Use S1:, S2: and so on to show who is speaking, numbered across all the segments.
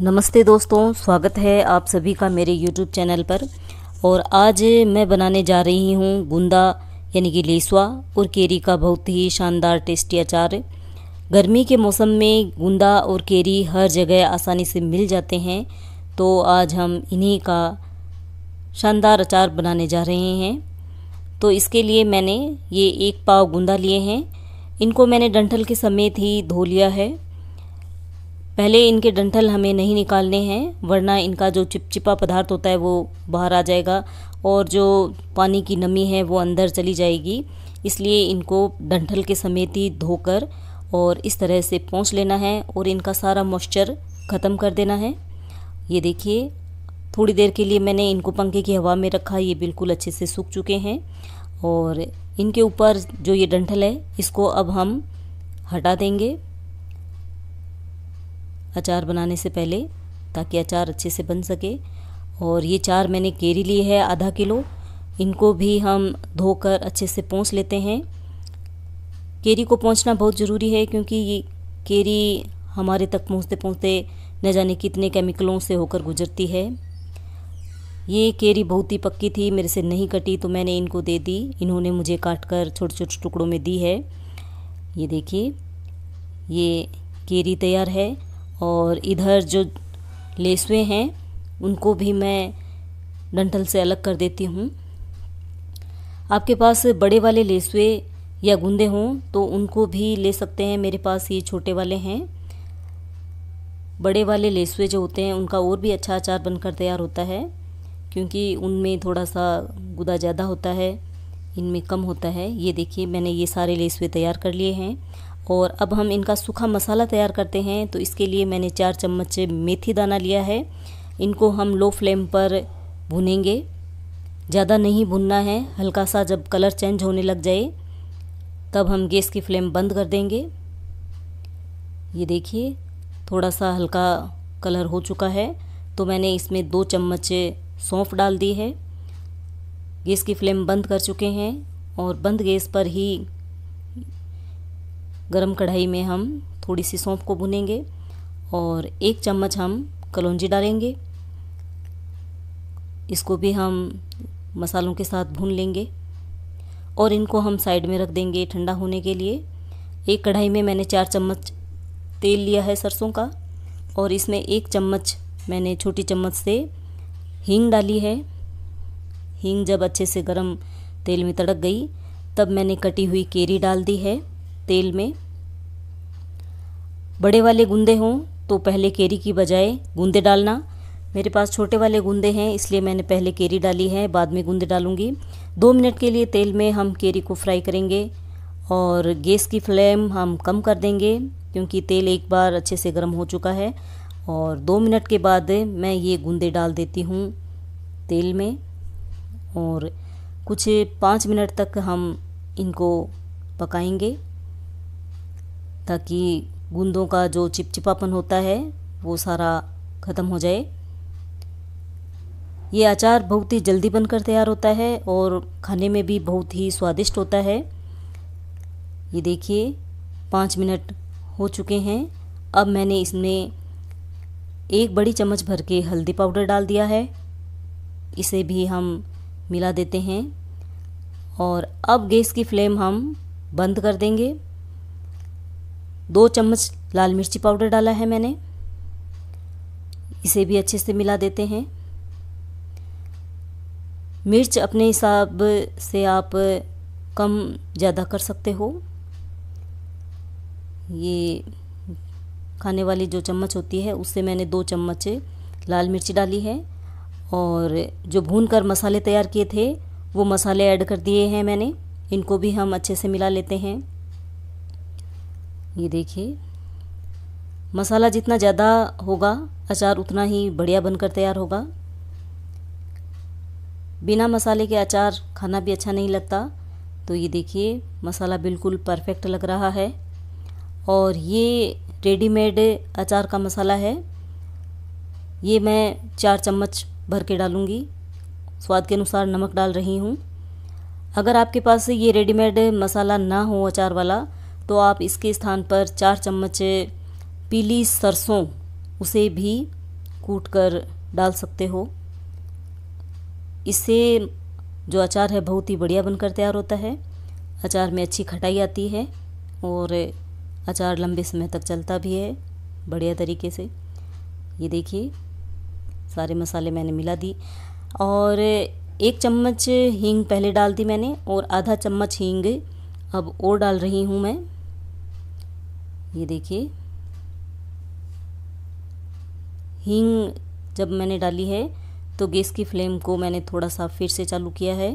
S1: नमस्ते दोस्तों स्वागत है आप सभी का मेरे यूट्यूब चैनल पर और आज मैं बनाने जा रही हूँ बूंदा यानी कि लेसवा और केरी का बहुत ही शानदार टेस्टी अचार गर्मी के मौसम में गूंदा और केरी हर जगह आसानी से मिल जाते हैं तो आज हम इन्हीं का शानदार अचार बनाने जा रहे हैं तो इसके लिए मैंने ये एक पाव गूंदा लिए हैं इनको मैंने डंठल के समेत ही धो लिया है पहले इनके डंठल हमें नहीं निकालने हैं वरना इनका जो चिपचिपा पदार्थ होता है वो बाहर आ जाएगा और जो पानी की नमी है वो अंदर चली जाएगी इसलिए इनको डंठल के समेत ही धोकर और इस तरह से पहुँच लेना है और इनका सारा मॉइस्चर ख़त्म कर देना है ये देखिए थोड़ी देर के लिए मैंने इनको पंखे की हवा में रखा ये बिल्कुल अच्छे से सूख चुके हैं और इनके ऊपर जो ये डंठल है इसको अब हम हटा देंगे अचार बनाने से पहले ताकि अचार अच्छे से बन सके और ये चार मैंने केरी ली है आधा किलो इनको भी हम धोकर अच्छे से पोंछ लेते हैं केरी को पहुँचना बहुत ज़रूरी है क्योंकि ये केरी हमारे तक पहुँचते पहुँचते न जाने कितने केमिकलों से होकर गुजरती है ये केरी बहुत ही पक्की थी मेरे से नहीं कटी तो मैंने इनको दे दी इन्होंने मुझे काट कर छोटे छोटे टुकड़ों में दी है ये देखिए ये केरी तैयार है और इधर जो लेसवे हैं उनको भी मैं डंठल से अलग कर देती हूँ आपके पास बड़े वाले लेसवे या गुंदे हों तो उनको भी ले सकते हैं मेरे पास ये छोटे वाले हैं बड़े वाले लेसवे जो होते हैं उनका और भी अच्छा अचार बनकर तैयार होता है क्योंकि उनमें थोड़ा सा गुदा ज़्यादा होता है इनमें कम होता है ये देखिए मैंने ये सारे लेसवे तैयार कर लिए हैं और अब हम इनका सूखा मसाला तैयार करते हैं तो इसके लिए मैंने चार चम्मच मेथी दाना लिया है इनको हम लो फ्लेम पर भुनेंगे ज़्यादा नहीं भुनना है हल्का सा जब कलर चेंज होने लग जाए तब हम गैस की फ्लेम बंद कर देंगे ये देखिए थोड़ा सा हल्का कलर हो चुका है तो मैंने इसमें दो चम्मच सौंफ डाल दी है गैस की फ्लेम बंद कर चुके हैं और बंद गैस पर ही गरम कढ़ाई में हम थोड़ी सी सौंफ को भुनेंगे और एक चम्मच हम कलौजी डालेंगे इसको भी हम मसालों के साथ भून लेंगे और इनको हम साइड में रख देंगे ठंडा होने के लिए एक कढ़ाई में मैंने चार चम्मच तेल लिया है सरसों का और इसमें एक चम्मच मैंने छोटी चम्मच से हींग डाली है हींग जब अच्छे से गर्म तेल में तड़क गई तब मैंने कटी हुई केरी डाल दी है तेल में बड़े वाले गूंदे हों तो पहले केरी की बजाय गूंदे डालना मेरे पास छोटे वाले गूंदे हैं इसलिए मैंने पहले केरी डाली है बाद में गूंदे डालूंगी दो मिनट के लिए तेल में हम केरी को फ्राई करेंगे और गैस की फ्लेम हम कम कर देंगे क्योंकि तेल एक बार अच्छे से गर्म हो चुका है और दो मिनट के बाद मैं ये गूंदे डाल देती हूँ तेल में और कुछ पाँच मिनट तक हम इनको पकाएंगे ताकि गूंदों का जो चिपचिपापन होता है वो सारा ख़त्म हो जाए ये अचार बहुत ही जल्दी बनकर तैयार होता है और खाने में भी बहुत ही स्वादिष्ट होता है ये देखिए पाँच मिनट हो चुके हैं अब मैंने इसमें एक बड़ी चम्मच भर के हल्दी पाउडर डाल दिया है इसे भी हम मिला देते हैं और अब गैस की फ्लेम हम बंद कर देंगे दो चम्मच लाल मिर्ची पाउडर डाला है मैंने इसे भी अच्छे से मिला देते हैं मिर्च अपने हिसाब से आप कम ज़्यादा कर सकते हो ये खाने वाली जो चम्मच होती है उससे मैंने दो चम्मच लाल मिर्ची डाली है और जो भून कर मसाले तैयार किए थे वो मसाले ऐड कर दिए हैं मैंने इनको भी हम अच्छे से मिला लेते हैं ये देखिए मसाला जितना ज़्यादा होगा अचार उतना ही बढ़िया बनकर तैयार होगा बिना मसाले के अचार खाना भी अच्छा नहीं लगता तो ये देखिए मसाला बिल्कुल परफेक्ट लग रहा है और ये रेडीमेड अचार का मसाला है ये मैं चार चम्मच भर के डालूँगी स्वाद के अनुसार नमक डाल रही हूँ अगर आपके पास ये रेडीमेड मसाला ना हो अचार वाला तो आप इसके स्थान पर चार चम्मच पीली सरसों उसे भी कूट कर डाल सकते हो इससे जो अचार है बहुत ही बढ़िया बनकर तैयार होता है अचार में अच्छी खटाई आती है और अचार लंबे समय तक चलता भी है बढ़िया तरीके से ये देखिए सारे मसाले मैंने मिला दी और एक चम्मच हींग पहले डाल दी मैंने और आधा चम्मच हींग अब और डाल रही हूँ मैं ये देखिए हींग जब मैंने डाली है तो गैस की फ्लेम को मैंने थोड़ा सा फिर से चालू किया है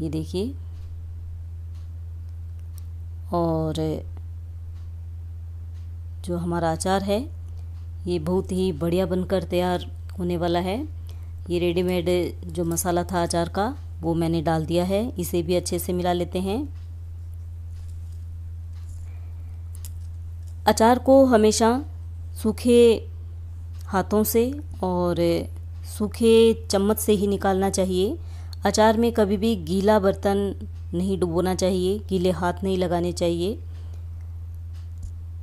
S1: ये देखिए और जो हमारा अचार है ये बहुत ही बढ़िया बनकर तैयार होने वाला है ये रेडीमेड जो मसाला था अचार का वो मैंने डाल दिया है इसे भी अच्छे से मिला लेते हैं अचार को हमेशा सूखे हाथों से और सूखे चम्मच से ही निकालना चाहिए अचार में कभी भी गीला बर्तन नहीं डुबोना चाहिए गीले हाथ नहीं लगाने चाहिए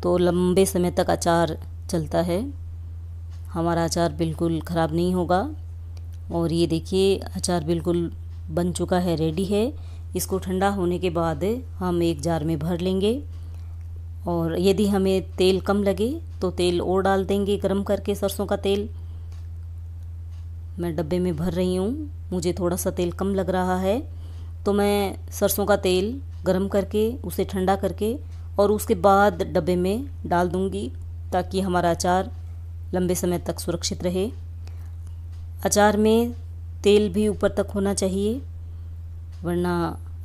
S1: तो लंबे समय तक अचार चलता है हमारा अचार बिल्कुल ख़राब नहीं होगा और ये देखिए अचार बिल्कुल बन चुका है रेडी है इसको ठंडा होने के बाद हम एक जार में भर लेंगे और यदि हमें तेल कम लगे तो तेल और डाल देंगे गर्म करके सरसों का तेल मैं डब्बे में भर रही हूँ मुझे थोड़ा सा तेल कम लग रहा है तो मैं सरसों का तेल गर्म करके उसे ठंडा करके और उसके बाद डब्बे में डाल दूँगी ताकि हमारा अचार लंबे समय तक सुरक्षित रहे अचार में तेल भी ऊपर तक होना चाहिए वरना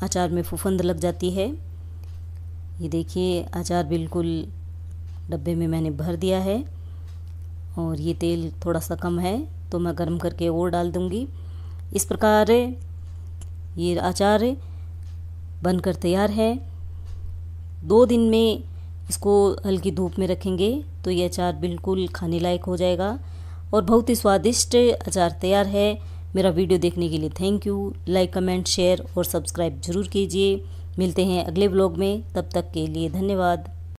S1: अचार में फुफंद लग जाती है ये देखिए अचार बिल्कुल डब्बे में मैंने भर दिया है और ये तेल थोड़ा सा कम है तो मैं गर्म करके और डाल दूँगी इस प्रकार ये अचार बनकर तैयार है दो दिन में इसको हल्की धूप में रखेंगे तो ये अचार बिल्कुल खाने लायक हो जाएगा और बहुत ही स्वादिष्ट अचार तैयार है मेरा वीडियो देखने के लिए thank you like comment share और सब्सक्राइब ज़रूर कीजिए मिलते हैं अगले ब्लॉग में तब तक के लिए धन्यवाद